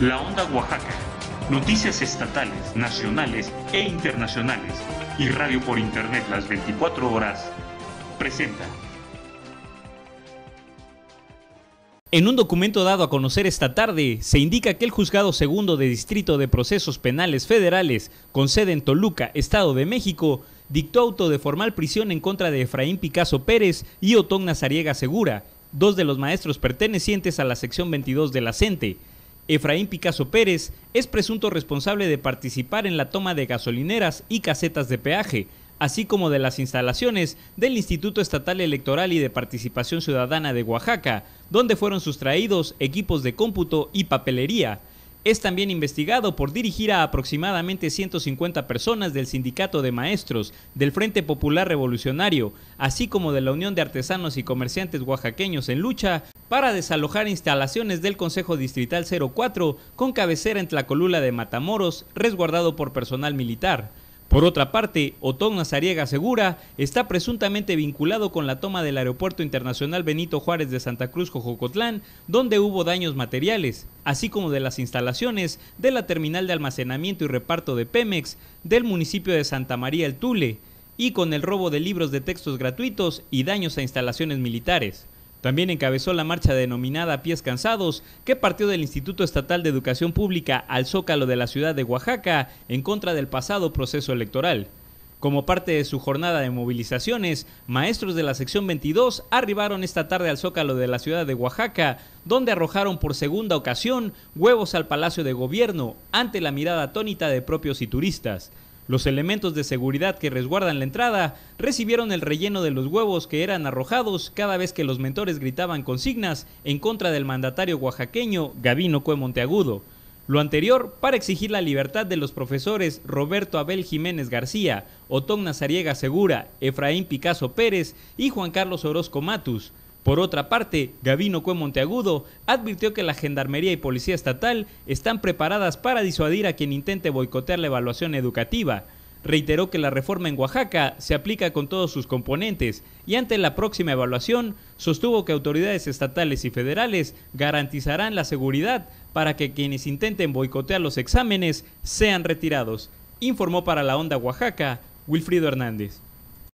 La Onda Oaxaca. Noticias estatales, nacionales e internacionales. Y radio por internet las 24 horas. Presenta. En un documento dado a conocer esta tarde, se indica que el Juzgado Segundo de Distrito de Procesos Penales Federales, con sede en Toluca, Estado de México, dictó auto de formal prisión en contra de Efraín Picasso Pérez y Otón Nazariega Segura, dos de los maestros pertenecientes a la sección 22 de la CENTE, Efraín Picasso Pérez es presunto responsable de participar en la toma de gasolineras y casetas de peaje, así como de las instalaciones del Instituto Estatal Electoral y de Participación Ciudadana de Oaxaca, donde fueron sustraídos equipos de cómputo y papelería. Es también investigado por dirigir a aproximadamente 150 personas del Sindicato de Maestros, del Frente Popular Revolucionario, así como de la Unión de Artesanos y Comerciantes Oaxaqueños en lucha para desalojar instalaciones del Consejo Distrital 04 con cabecera en Tlacolula de Matamoros, resguardado por personal militar. Por otra parte, Otón Nazariega Segura está presuntamente vinculado con la toma del Aeropuerto Internacional Benito Juárez de Santa Cruz, Cojocotlán, donde hubo daños materiales, así como de las instalaciones de la terminal de almacenamiento y reparto de Pemex del municipio de Santa María el Tule, y con el robo de libros de textos gratuitos y daños a instalaciones militares. También encabezó la marcha denominada Pies Cansados, que partió del Instituto Estatal de Educación Pública al Zócalo de la ciudad de Oaxaca en contra del pasado proceso electoral. Como parte de su jornada de movilizaciones, maestros de la sección 22 arribaron esta tarde al Zócalo de la ciudad de Oaxaca, donde arrojaron por segunda ocasión huevos al Palacio de Gobierno ante la mirada atónita de propios y turistas. Los elementos de seguridad que resguardan la entrada recibieron el relleno de los huevos que eran arrojados cada vez que los mentores gritaban consignas en contra del mandatario oaxaqueño Gavino Cue Monteagudo. Lo anterior para exigir la libertad de los profesores Roberto Abel Jiménez García, Otón Nazariega Segura, Efraín Picasso Pérez y Juan Carlos Orozco Matus, por otra parte, Gavino Cue Monteagudo advirtió que la Gendarmería y Policía Estatal están preparadas para disuadir a quien intente boicotear la evaluación educativa. Reiteró que la reforma en Oaxaca se aplica con todos sus componentes y ante la próxima evaluación sostuvo que autoridades estatales y federales garantizarán la seguridad para que quienes intenten boicotear los exámenes sean retirados. Informó para la Onda Oaxaca Wilfrido Hernández.